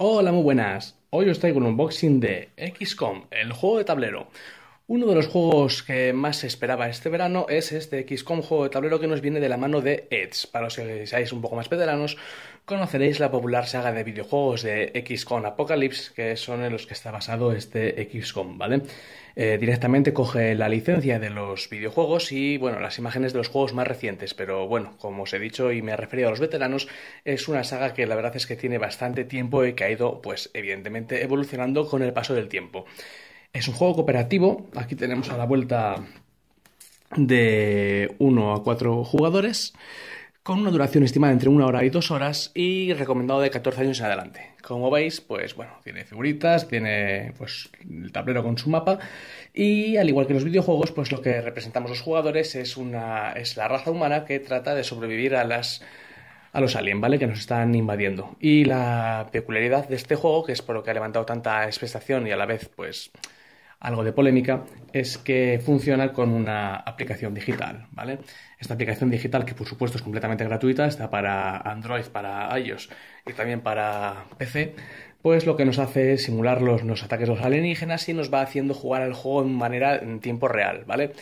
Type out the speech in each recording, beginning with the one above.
Hola, muy buenas. Hoy os traigo un unboxing de XCOM, el juego de tablero. Uno de los juegos que más se esperaba este verano es este XCOM juego de tablero que nos viene de la mano de Eds. Para los que seáis un poco más veteranos, conoceréis la popular saga de videojuegos de XCOM Apocalypse, que son en los que está basado este XCOM, ¿vale? Eh, directamente coge la licencia de los videojuegos y, bueno, las imágenes de los juegos más recientes, pero bueno, como os he dicho y me he referido a los veteranos, es una saga que la verdad es que tiene bastante tiempo y que ha ido, pues, evidentemente evolucionando con el paso del tiempo. Es un juego cooperativo, aquí tenemos a la vuelta de 1 a 4 jugadores, con una duración estimada entre una hora y dos horas y recomendado de 14 años en adelante. Como veis, pues bueno, tiene figuritas, tiene pues el tablero con su mapa y al igual que los videojuegos, pues lo que representamos los jugadores es una es la raza humana que trata de sobrevivir a las a los aliens, ¿vale? Que nos están invadiendo. Y la peculiaridad de este juego, que es por lo que ha levantado tanta expectación y a la vez, pues, algo de polémica, es que funciona con una aplicación digital, ¿vale? Esta aplicación digital, que por supuesto es completamente gratuita, está para Android, para iOS y también para PC, pues lo que nos hace es simular los, ataques de los alienígenas y nos va haciendo jugar el juego en manera en tiempo real, ¿vale?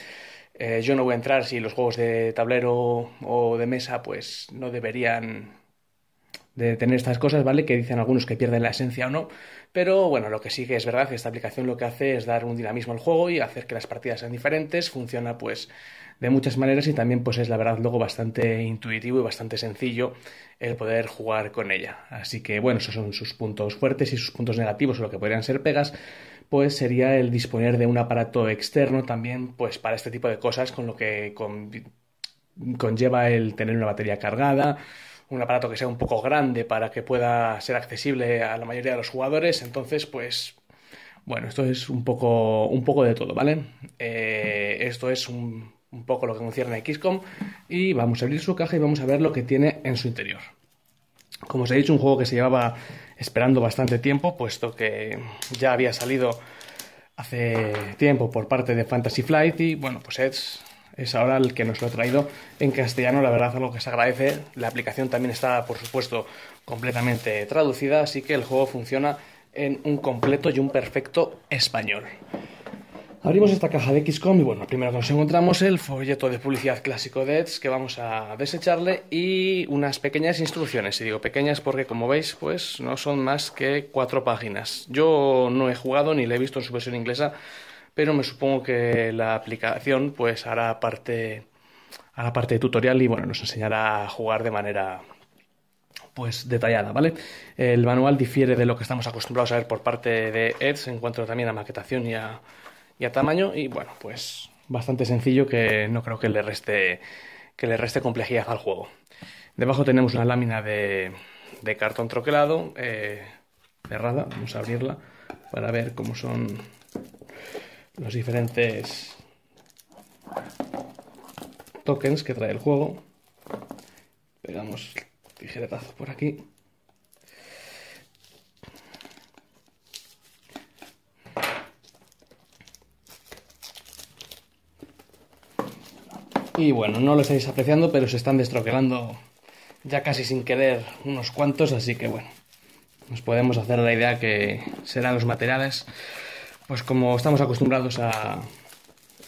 Eh, yo no voy a entrar si los juegos de tablero o de mesa, pues no deberían de tener estas cosas, ¿vale? Que dicen algunos que pierden la esencia o no. Pero bueno, lo que sí que es verdad, esta aplicación lo que hace es dar un dinamismo al juego y hacer que las partidas sean diferentes. Funciona pues de muchas maneras y también pues es la verdad luego bastante intuitivo y bastante sencillo el poder jugar con ella. Así que bueno, esos son sus puntos fuertes y sus puntos negativos o lo que podrían ser pegas pues sería el disponer de un aparato externo también pues para este tipo de cosas con lo que conlleva el tener una batería cargada un aparato que sea un poco grande para que pueda ser accesible a la mayoría de los jugadores. Entonces, pues bueno, esto es un poco, un poco de todo, ¿vale? Eh, esto es un, un, poco lo que concierne a XCOM y vamos a abrir su caja y vamos a ver lo que tiene en su interior. Como os he dicho, un juego que se llevaba esperando bastante tiempo, puesto que ya había salido hace tiempo por parte de Fantasy Flight y bueno, pues es es ahora el que nos lo ha traído en castellano, la verdad algo que se agradece. La aplicación también está, por supuesto, completamente traducida, así que el juego funciona en un completo y un perfecto español. Abrimos esta caja de XCOM y bueno, primero nos encontramos el folleto de publicidad clásico de Eds que vamos a desecharle y unas pequeñas instrucciones. Y digo pequeñas porque como veis pues no son más que cuatro páginas. Yo no he jugado ni le he visto en su versión inglesa, pero me supongo que la aplicación pues hará parte a parte de tutorial y bueno, nos enseñará a jugar de manera pues detallada, ¿vale? El manual difiere de lo que estamos acostumbrados a ver por parte de Eds en cuanto también a maquetación y a, y a tamaño y bueno, pues bastante sencillo que no creo que le reste que le reste complejidad al juego. Debajo tenemos una lámina de, cartón troquelado eh, cerrada, vamos a abrirla para ver cómo son los diferentes tokens que trae el juego. Pegamos tijeretazo por aquí. Y bueno, no lo estáis apreciando, pero se están destroquelando ya casi sin querer unos cuantos, así que bueno, nos podemos hacer la idea que serán los materiales pues como estamos acostumbrados a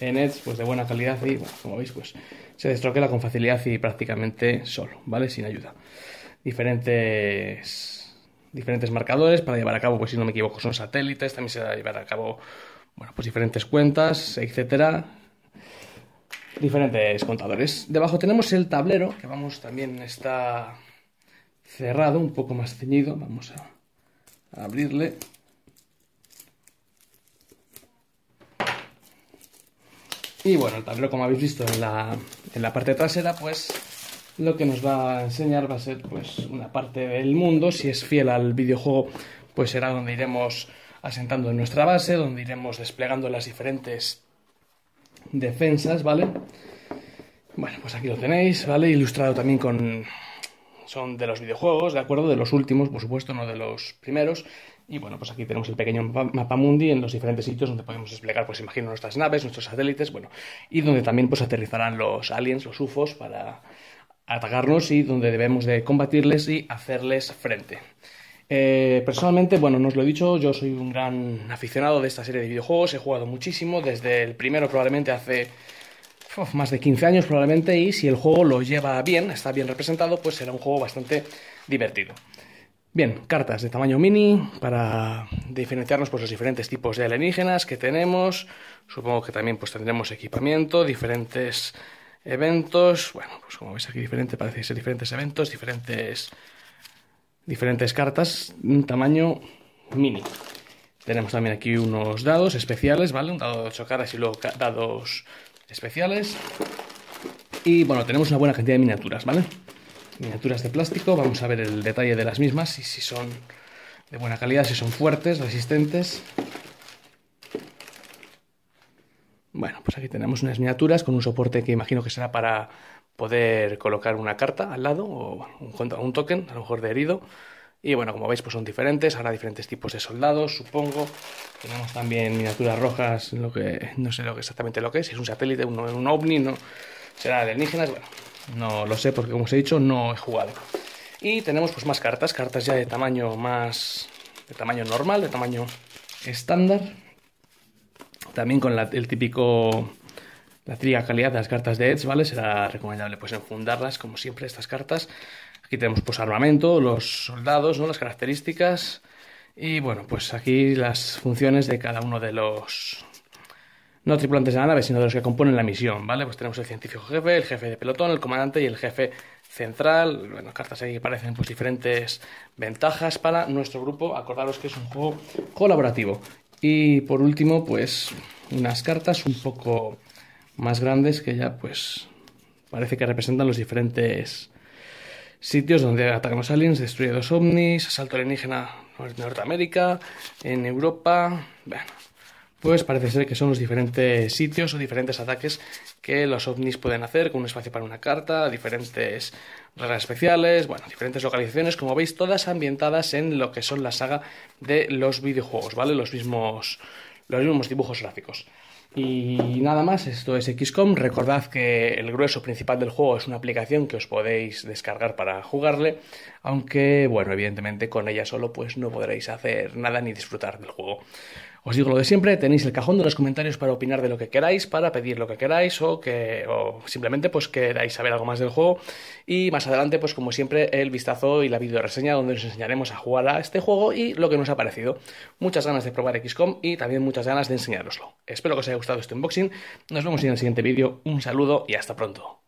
enet, eh, pues de buena calidad y como veis pues se destroquela con facilidad y prácticamente solo, ¿vale? Sin ayuda. Diferentes diferentes marcadores para llevar a cabo, pues si no me equivoco son satélites, también se va a llevar a cabo bueno, pues diferentes cuentas, etcétera. Diferentes contadores. Debajo tenemos el tablero, que vamos, también está cerrado, un poco más ceñido. Vamos a abrirle. Y bueno, el tablero, como habéis visto en la, parte trasera, pues lo que nos va a enseñar va a ser pues una parte del mundo. Si es fiel al videojuego, pues será donde iremos asentando nuestra base, donde iremos desplegando las diferentes defensas, ¿vale? Bueno, pues aquí lo tenéis, ¿vale? Ilustrado también con son de los videojuegos, ¿de acuerdo? De los últimos, por supuesto, no de los primeros. Y bueno, pues aquí tenemos el pequeño mapa mundi en los diferentes sitios donde podemos desplegar, pues imagino, nuestras naves, nuestros satélites, bueno, y donde también pues aterrizarán los aliens, los UFOs, para atacarnos y donde debemos de combatirles y hacerles frente. Eh, personalmente, bueno, no os lo he dicho, yo soy un gran aficionado de esta serie de videojuegos, he jugado muchísimo, desde el primero probablemente hace más de 15 años probablemente y si el juego lo lleva bien, está bien representado, pues será un juego bastante divertido. Bien, cartas de tamaño mini para diferenciarnos por pues, los diferentes tipos de alienígenas que tenemos. Supongo que también pues, tendremos equipamiento, diferentes eventos. Bueno, pues como veis aquí diferente, parece ser diferentes eventos, diferentes, diferentes cartas, un tamaño mini. Tenemos también aquí unos dados especiales, ¿vale? Un dado de 8 caras y luego dados especiales. Y bueno, tenemos una buena cantidad de miniaturas, ¿vale? Miniaturas de plástico, vamos a ver el detalle de las mismas, y si son de buena calidad, si son fuertes, resistentes. Bueno, pues aquí tenemos unas miniaturas con un soporte que imagino que será para poder colocar una carta al lado o un, un token, a lo mejor de herido. Y bueno, como veis, pues son diferentes. Habrá diferentes tipos de soldados, supongo. Tenemos también miniaturas rojas, lo que no sé lo que exactamente lo que es. Si es un satélite, un, un ovni, no. Será alienígenas, bueno, no lo sé porque como os he dicho, no he jugado. Y tenemos pues más cartas, cartas ya de tamaño más... de tamaño normal, de tamaño estándar. También con la, el típico... la triga calidad de las cartas de Edge, ¿vale? Será recomendable pues enfundarlas, como siempre, estas cartas. Aquí tenemos pues armamento, los soldados, las características y bueno, pues aquí las funciones de cada uno de los no tripulantes de la nave, sino de los que componen la misión, ¿vale? Pues tenemos el científico jefe, el jefe de pelotón, el comandante y el jefe central. Bueno, cartas ahí que parecen pues diferentes ventajas para nuestro grupo. Acordaros que es un juego colaborativo. Y por último, pues unas cartas un poco más grandes que ya pues parece que representan los diferentes sitios donde atacan los aliens, destruye los ovnis, asalto alienígena en Norteamérica, en Europa. Bueno, pues parece ser que son los diferentes sitios o diferentes ataques que los ovnis pueden hacer, con un espacio para una carta, diferentes reglas especiales, bueno, diferentes localizaciones, como veis, todas ambientadas en lo que son la saga de los videojuegos, ¿vale? los mismos dibujos gráficos. Y nada más, esto es XCOM. Recordad que el grueso principal del juego es una aplicación que os podéis descargar para jugarle, aunque, bueno, evidentemente con ella solo pues no podréis hacer nada ni disfrutar del juego. Os digo lo de siempre, tenéis el cajón de los comentarios para opinar de lo que queráis, para pedir lo que queráis o que o simplemente pues queráis saber algo más del juego y más adelante pues como siempre el vistazo y la video reseña donde os enseñaremos a jugar a este juego y lo que nos ha parecido. Muchas ganas de probar XCOM y también muchas ganas de enseñároslo. Espero que os haya gustado este unboxing. Nos vemos en el siguiente vídeo. Un saludo y hasta pronto.